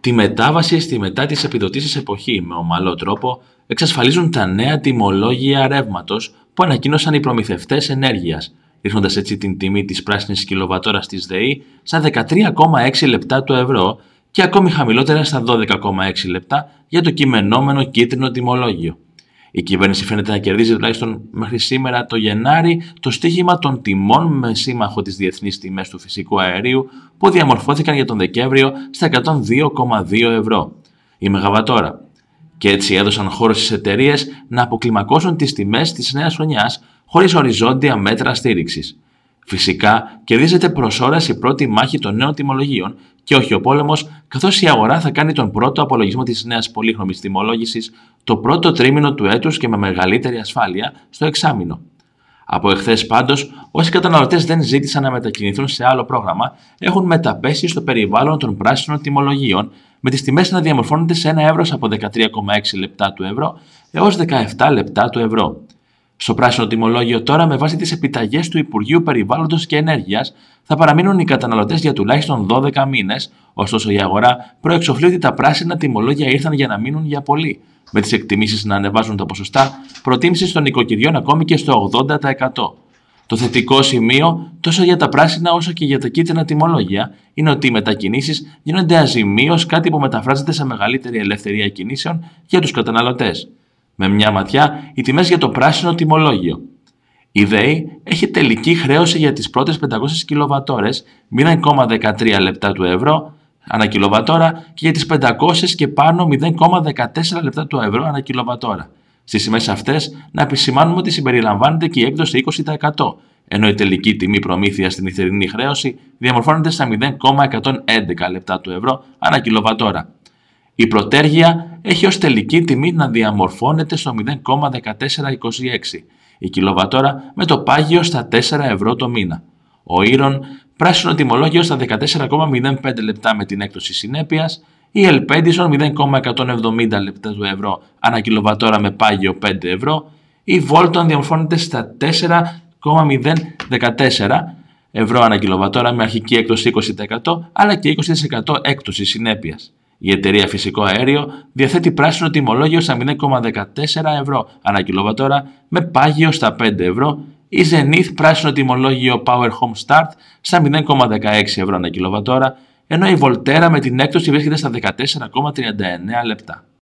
τη μετάβαση στη μετά τις επιδοτήσεις εποχή με ομαλό τρόπο εξασφαλίζουν τα νέα τιμολόγια ρεύματος που ανακοίνωσαν οι προμηθευτές ενέργειας, ρίχνοντας έτσι την τιμή της πράσινης κιλοβατόρας της ΔΕΗ στα 13,6 λεπτά το ευρώ και ακόμη χαμηλότερα στα 12,6 λεπτά για το κειμενόμενο κίτρινο τιμολόγιο. Η κυβέρνηση φαίνεται να κερδίζει τουλάχιστον μέχρι σήμερα το Γενάρη το στίχημα των τιμών με σύμμαχο της Διεθνής τιμές του φυσικού αερίου που διαμορφώθηκαν για τον Δεκέμβριο στα 102,2 ευρώ. Η Μεγαβατόρα. Και έτσι έδωσαν χώρο στις εταιρείες να αποκλιμακώσουν τις τιμές της νέας χρονιάς χωρίς οριζόντια μέτρα στήριξης. Φυσικά, κερδίζεται προς η πρώτη μάχη των νέων τιμολογίων και όχι ο πόλεμος, καθώς η αγορά θα κάνει τον πρώτο απολογισμό της νέας πολύχρωμης τιμολόγησης το πρώτο τρίμηνο του έτους και με μεγαλύτερη ασφάλεια στο εξάμηνο. Από εχθές πάντως, όσοι καταναλωτές δεν ζήτησαν να μετακινηθούν σε άλλο πρόγραμμα, έχουν μεταπέσει στο περιβάλλον των πράσινων τιμολογίων, με τις τιμές να διαμορφώνονται σε ένα εύρος από 13,6 λεπτά του ευρώ έως 17 λεπτά του ευρώ. Στο πράσινο τιμολόγιο τώρα, με βάση τις επιταγές του Υπουργείου Περιβάλλοντος και Ενέργειας, θα παραμείνουν οι καταναλωτές για τουλάχιστον 12 μήνες, ωστόσο η αγορά προεξοφλεί ότι τα πράσινα τιμολόγια ήρθαν για να μείνουν για πολύ, με τις εκτιμήσεις να ανεβάζουν τα ποσοστά προτίμησης των οικοκυριών ακόμη και στο 80%. Το θετικό σημείο, τόσο για τα πράσινα όσο και για τα κίτρινα τιμολόγια, είναι ότι οι μετακινήσεις γίνονται αζημίως, κάτι που μεταφράζεται σε μεγαλύτερη ελευθερία κινήσεων για τους καταναλωτές με μια ματιά οι τιμές για το πράσινο τιμολόγιο. Η ΔΕΗ έχει τελική χρέωση για τις πρώτες 500 κιλοβατόρες 0,13 λεπτά του ευρώ ανά κιλοβατόρα και για τις 500 και πάνω 0,14 λεπτά του ευρώ ανά κιλοβατόρα. Στις τιμές αυτές να επισημάνουμε ότι συμπεριλαμβάνεται και η έκδοση 20%, ενώ η τελική τιμή προμήθεια στην ηθερινή χρέωση διαμορφώνεται στα 0,111 λεπτά του ευρώ ανά κιλοβατόρα. Η πρωτέργεια έχει ως τελική τιμή να διαμορφώνεται στο 0,1426 η κιλοβατόρα με το πάγιο στα 4 ευρώ το μήνα. Ο Ήρων πράσινο τιμολόγιο στα 14,05 λεπτά με την έκπτωση συνέπειας, η Ελπέντισον 0,170 λεπτά του ευρώ ανά κιλοβατόρα με πάγιο 5 ευρώ, η Βόλτον διαμορφώνεται στα 4,014 ευρώ ανά με αρχική έκπτωση 20% αλλά και 20% έκπτωση συνέπειας. Η εταιρεία Φυσικό Αέριο διαθέτει πράσινο τιμολόγιο στα 0,14 ευρώ ανά κιλοβατόρα με πάγιο στα 5 ευρώ ή Zenith πράσινο τιμολόγιο Power Home Start στα 0,16 ευρώ ανά κιλοβατόρα, ενώ η Voltera με την έκπτωση βρίσκεται στα 14,39 λεπτά.